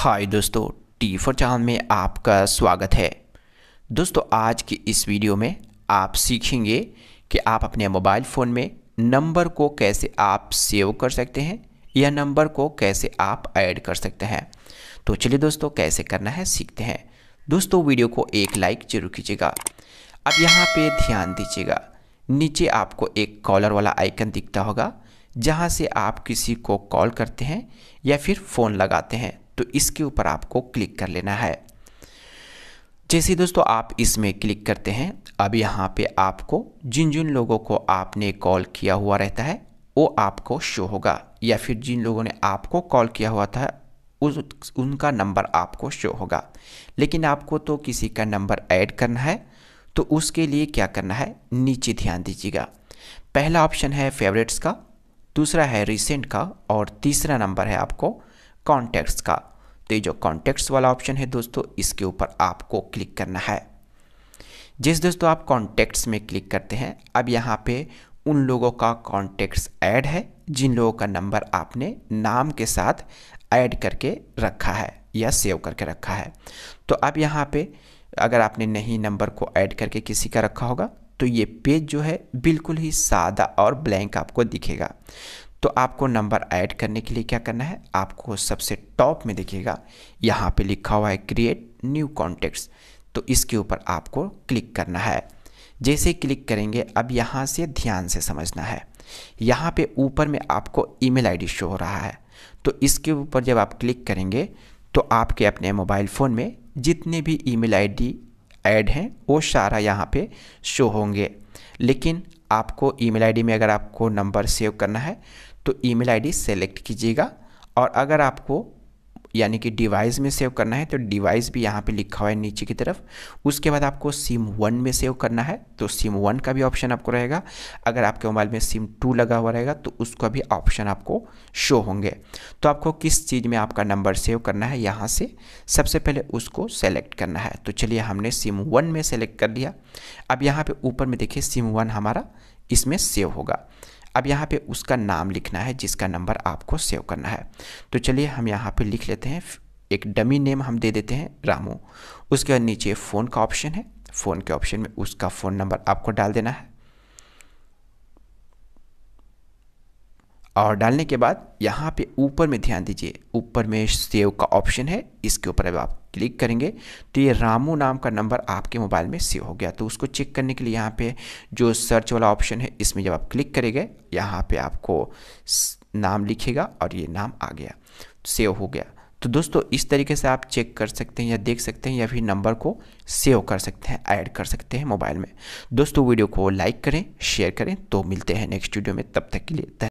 हाय दोस्तों T for चांद में आपका स्वागत है दोस्तों आज की इस वीडियो में आप सीखेंगे कि आप अपने मोबाइल फ़ोन में नंबर को कैसे आप सेव कर सकते हैं या नंबर को कैसे आप ऐड कर सकते हैं तो चलिए दोस्तों कैसे करना है सीखते हैं दोस्तों वीडियो को एक लाइक जरूर कीजिएगा अब यहाँ पे ध्यान दीजिएगा नीचे आपको एक कॉलर वाला आइकन दिखता होगा जहाँ से आप किसी को कॉल करते हैं या फिर फ़ोन लगाते हैं तो इसके ऊपर आपको क्लिक कर लेना है जैसे दोस्तों आप इसमें क्लिक करते हैं अब यहाँ पे आपको जिन जिन लोगों को आपने कॉल किया हुआ रहता है वो आपको शो होगा या फिर जिन लोगों ने आपको कॉल किया हुआ था उस उनका नंबर आपको शो होगा लेकिन आपको तो किसी का नंबर ऐड करना है तो उसके लिए क्या करना है नीचे ध्यान दीजिएगा पहला ऑप्शन है फेवरेट्स का दूसरा है रिसेंट का और तीसरा नंबर है आपको कॉन्टैक्ट्स का तो ये जो कॉन्टैक्ट्स वाला ऑप्शन है दोस्तों इसके ऊपर आपको क्लिक करना है जिस दोस्तों आप कॉन्टैक्ट्स में क्लिक करते हैं अब यहाँ पे उन लोगों का कॉन्टैक्ट्स ऐड है जिन लोगों का नंबर आपने नाम के साथ ऐड करके रखा है या सेव करके रखा है तो अब यहाँ पे अगर आपने नहीं नंबर को ऐड करके किसी का रखा होगा तो ये पेज जो है बिल्कुल ही सादा और ब्लैंक आपको दिखेगा तो आपको नंबर ऐड करने के लिए क्या करना है आपको सबसे टॉप में देखिएगा यहाँ पे लिखा हुआ है क्रिएट न्यू कॉन्टेक्ट्स तो इसके ऊपर आपको क्लिक करना है जैसे क्लिक करेंगे अब यहाँ से ध्यान से समझना है यहाँ पे ऊपर में आपको ईमेल आईडी शो हो रहा है तो इसके ऊपर जब आप क्लिक करेंगे तो आपके अपने मोबाइल फ़ोन में जितने भी ई मेल ऐड हैं वो सारा यहाँ पर शो होंगे लेकिन आपको ईमेल आईडी में अगर आपको नंबर सेव करना है तो ईमेल आईडी सेलेक्ट कीजिएगा और अगर आपको यानी कि डिवाइस में सेव करना है तो डिवाइस भी यहाँ पे लिखा हुआ है नीचे की तरफ उसके बाद आपको सिम वन में सेव करना है तो सिम वन का भी ऑप्शन आपको रहेगा अगर आपके मोबाइल में सिम टू लगा हुआ रहेगा तो उसका भी ऑप्शन आपको शो होंगे तो आपको किस चीज़ में आपका नंबर सेव करना है यहाँ से सबसे पहले उसको सेलेक्ट करना है तो चलिए हमने सिम वन में सेलेक्ट कर लिया अब यहाँ पर ऊपर में देखिए सिम वन हमारा इसमें सेव होगा अब यहाँ पे उसका नाम लिखना है जिसका नंबर आपको सेव करना है तो चलिए हम यहाँ पे लिख लेते हैं एक डमी नेम हम दे देते हैं रामू उसके बाद नीचे फ़ोन का ऑप्शन है फ़ोन के ऑप्शन में उसका फ़ोन नंबर आपको डाल देना है और डालने के बाद यहाँ पे ऊपर में ध्यान दीजिए ऊपर में सेव का ऑप्शन है इसके ऊपर अब आप क्लिक करेंगे तो ये रामू नाम का नंबर आपके मोबाइल में सेव हो गया तो उसको चेक करने के लिए यहाँ पे जो सर्च वाला ऑप्शन है इसमें जब आप क्लिक करेंगे यहाँ पे आपको नाम लिखेगा और ये नाम आ गया सेव हो गया तो दोस्तों इस तरीके से आप चेक कर सकते हैं या देख सकते हैं या फिर नंबर को सेव कर सकते हैं ऐड कर सकते हैं मोबाइल में दोस्तों वीडियो को लाइक करें शेयर करें तो मिलते हैं नेक्स्ट वीडियो में तब तक के लिए